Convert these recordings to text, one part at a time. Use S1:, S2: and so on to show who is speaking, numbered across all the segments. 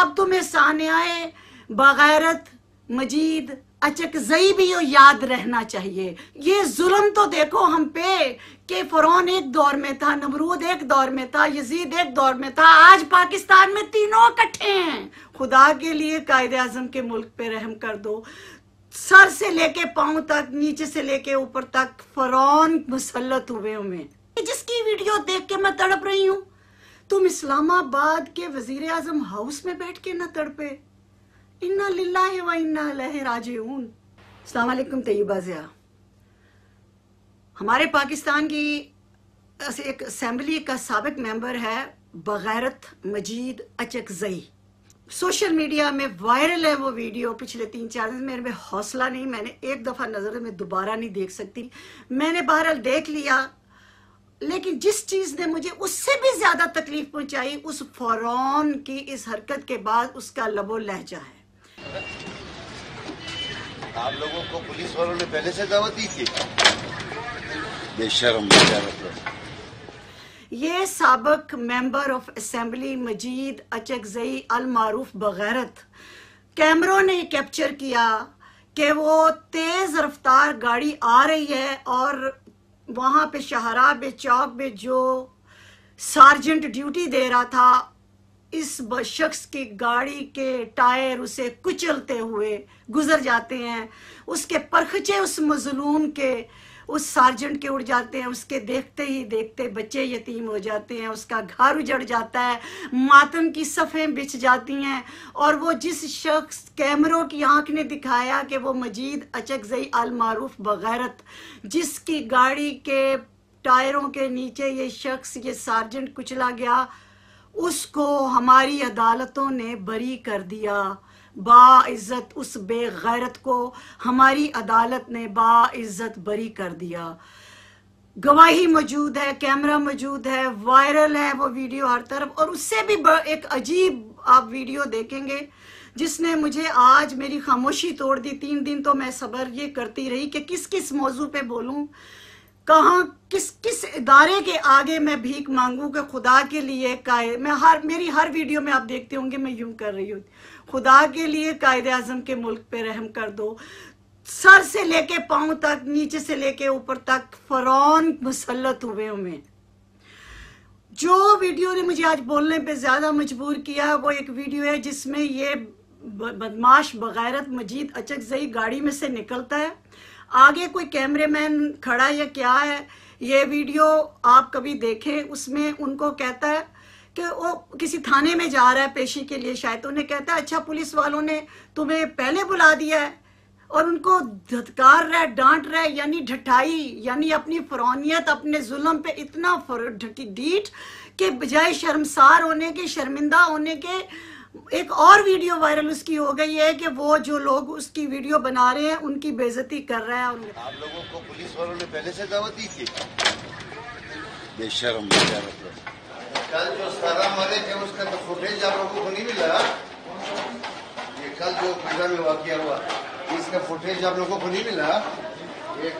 S1: अब तुम्हें सान्याय बागैरत मजीद जई भी यो याद रहना चाहिए ये जुल्म तो देखो हम पे के फ़रौन एक दौर में था नमरूद एक दौर में था यजीद एक दौर में था आज पाकिस्तान में तीनों इकट्ठे हैं खुदा के लिए कायद अजम के मुल्क पे रहम कर दो सर से लेके पाँव तक नीचे से लेके ऊपर तक फ़रौन मुसलत हुए हमें जिसकी वीडियो देख के मैं तड़प रही हूँ तुम इस्लामाबाद के वजीर आजम हाउस में बैठ के ना तड़पे इन्ना लिल्ला व इन्ना लह ऊन सलामकुम तयबा ज़िया हमारे पाकिस्तान की एक असम्बली का सबक मेंबर है बगैरत मजीद अचकजई सोशल मीडिया में वायरल है वो वीडियो पिछले तीन चार दिन मेरे में हौसला नहीं मैंने एक दफ़ा नज़र में दोबारा नहीं देख सकती मैंने बहरहाल देख लिया लेकिन जिस चीज ने मुझे उससे भी ज्यादा तकलीफ पहुंचाई उस फौरन की इस हरकत के बाद उसका लबो लहजा है आप लोगों को पुलिस वालों ने पहले से दावत दी थी बेशरम ये सबक member of assembly Majeed Achakzai अलमारूफ बगैरत कैमरों ने कैप्चर किया कि वो तेज रफ्तार गाड़ी आ रही है और वहाँ पे शहराब चौक में जो सार्जेंट ड्यूटी दे रहा था इस शख्स की गाड़ी के टायर उसे कुचलते हुए गुजर जाते हैं उसके परखचे उस मजलूम के उस सार्जेंट के उड़ जाते हैं उसके देखते ही देखते बच्चे यतीम हो जाते हैं उसका घर उजड़ जाता है मातम की सफ़ें बिछ जाती हैं और वो जिस शख्स कैमरों की आंख ने दिखाया कि वो मजीद अचकजई अलमारूफ बगैरत जिसकी गाड़ी के टायरों के नीचे ये शख्स ये सार्जेंट कुचला गया उसको हमारी अदालतों ने बरी कर दिया बाज़्ज़त उस बेगैरत को हमारी अदालत ने बाज़्ज़त बरी कर दिया गवाही मौजूद है कैमरा मौजूद है वायरल है वो वीडियो हर तरफ और उससे भी एक अजीब आप वीडियो देखेंगे जिसने मुझे आज मेरी खामोशी तोड़ दी तीन दिन तो मैं सब्र ये करती रही कि किस किस मौजू पे बोलूं कहा किस किस इदारे के आगे मैं भीख मांगू के खुदा के लिए काय मैं हर मेरी हर वीडियो में आप देखते होंगे मैं यूं कर रही हूँ खुदा के लिए कायद अजम के मुल्क पे रहम कर दो सर से लेके पांव तक नीचे से लेके ऊपर तक फरौन मुसलत हुए हमें जो वीडियो ने मुझे आज बोलने पे ज़्यादा मजबूर किया वो एक वीडियो है जिसमें ये बदमाश बगैरत मजीद अचक जई गाड़ी में से निकलता है आगे कोई कैमरेमैन खड़ा या क्या है ये वीडियो आप कभी देखें उसमें उनको कहता है कि वो किसी थाने में जा रहा है पेशी के लिए शायद तो उन्हें कहता है अच्छा पुलिस वालों ने तुम्हें पहले बुला दिया है और उनको धतकार रहा है डांट रहा है यानी ढटाई यानी अपनी फरौनीत अपने जुल्म पे इतना डीट के बजाय शर्मसार होने के शर्मिंदा होने के एक और वीडियो वायरल उसकी हो गई है कि वो जो लोग उसकी वीडियो बना रहे हैं उनकी बेजती कर रहे हैं आप लोगों को पुलिस वालों ने पहले से दावत दी थी बेशरम कल जो सारा मरे थे उसका तो फुटेज आप लोगों को नहीं मिला ये कल जो पूजा में वाक्य हुआ इसका फुटेज आप लोगों को नहीं मिला एक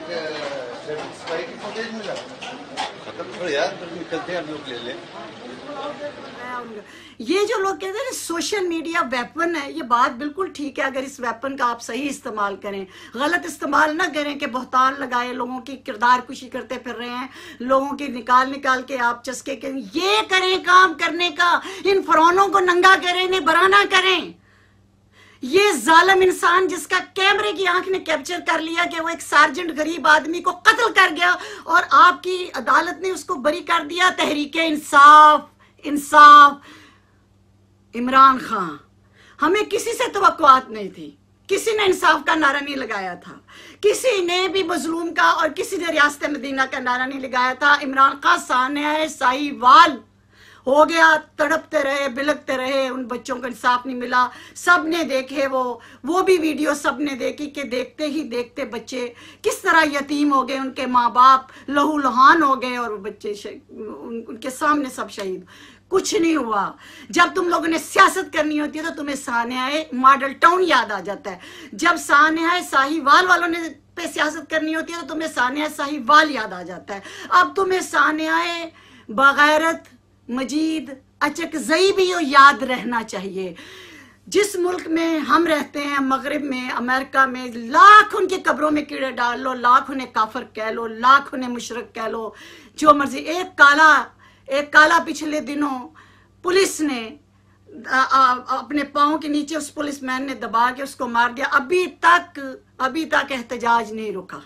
S1: फुटेज मिला खत्म करो यार निकलते आप लोग ले लें ये जो लोग कहते हैं सोशल मीडिया वेपन है ये बात बिल्कुल ठीक है अगर इस वेपन का आप सही इस्तेमाल करें गलत इस्तेमाल ना करें कि बहतान लगाए लोगों की किरदार कुशी करते फिर रहे हैं लोगों की निकाल निकाल के आप चस्के करें ये करें काम करने का इन फरौनों को नंगा करें इन्हें बराना करें ये जालम इंसान जिसका कैमरे की आंख ने कैप्चर कर लिया कि वो एक सार्जेंट गरीब आदमी को कत्ल कर गया और आपकी अदालत ने उसको बरी कर दिया तहरीक इंसाफ इंसाफ इमरान खान हमें किसी से तो नहीं थी किसी ने इंसाफ का नारा नहीं लगाया था किसी ने भी मजलूम का और किसी ने रियासत मदीना का नारा नहीं लगाया था इमरान खान सान्या वाल हो गया तड़पते रहे बिलकते रहे उन बच्चों को इंसाफ नहीं मिला सब ने देखे वो वो भी वीडियो सब ने देखी कि देखते ही देखते बच्चे किस तरह यतीम हो गए उनके माँ बाप लहू लुहान हो गए और बच्चे उनके सामने सब शहीद कुछ नहीं हुआ जब तुम लोगों ने सियासत करनी होती है तो तुम्हें सान्याय मॉडल टाउन याद आ जाता है जब सान्याय साहिवाल वालों ने पे सियासत करनी होती है तो तुम्हें सान्याय साहिवाल याद आ जाता है अब तुम्हें सान्याय बगैरत मजीद अचक जई भी याद रहना चाहिए जिस मुल्क में हम रहते हैं मगरब में अमेरिका में लाख उनके कब्रों में कीड़े डाल लो लाख उन्हें काफर कह लो लाख उन्हें मुशरक कह लो जो मर्जी एक काला एक काला पिछले दिनों पुलिस ने आ, आ, अपने पाँव के नीचे उस पुलिस मैन ने दबा के उसको मार दिया अभी तक अभी तक एहतजाज नहीं रुका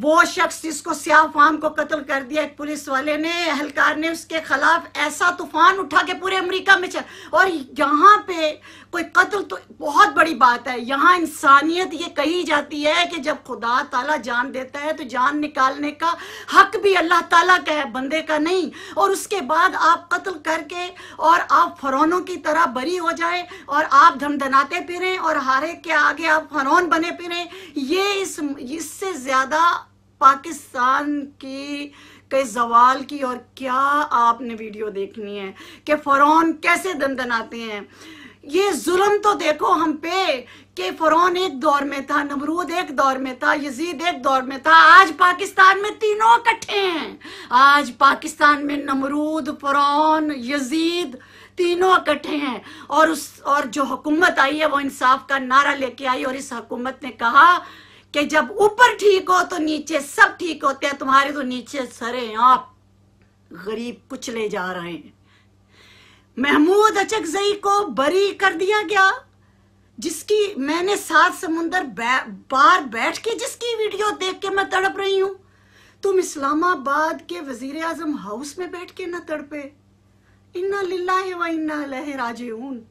S1: वो शख्स जिसको सियाह फाम को कत्ल कर दिया एक पुलिस वाले ने अहलकार ने उसके खिलाफ ऐसा तूफान उठा के पूरे अमेरिका में चल और यहाँ पे कोई कत्ल तो बहुत बड़ी बात है यहाँ इंसानियत ये कही जाती है कि जब खुदा ताला जान देता है तो जान निकालने का हक भी अल्लाह ताला का है बंदे का नहीं और उसके बाद आप कत्ल करके और आप फरौनों की तरह बरी हो जाए और आप धमधनाते फिरें और हारे के आगे आप फरौन बने फिरें ये इस इससे ज़्यादा पाकिस्तान की के जवाल की और क्या आपने वीडियो देखनी है कि फ़रौन कैसे दन दनाते हैं ये जुल्म तो देखो हम पे कि फ़रौन एक दौर में था नमरूद एक दौर में था यजीद एक दौर में था आज पाकिस्तान में तीनों इकट्ठे हैं आज पाकिस्तान में नमरूद फ़रौन यजीद तीनों इकट्ठे हैं और उस और जो हुकूमत आई है वो इंसाफ का नारा लेके आई और इस हुकूमत ने कहा कि जब ऊपर ठीक हो तो नीचे सब ठीक होते हैं तुम्हारे तो नीचे सरे आप गरीब कुचले जा रहे हैं महमूद अचक को बरी कर दिया गया जिसकी मैंने सात समुंदर बाहर बैठ के जिसकी वीडियो देख के मैं तड़प रही हूं तुम इस्लामाबाद के वजीर आजम हाउस में बैठ के ना तड़पे इन्ना लीला है व इन्ना ऊन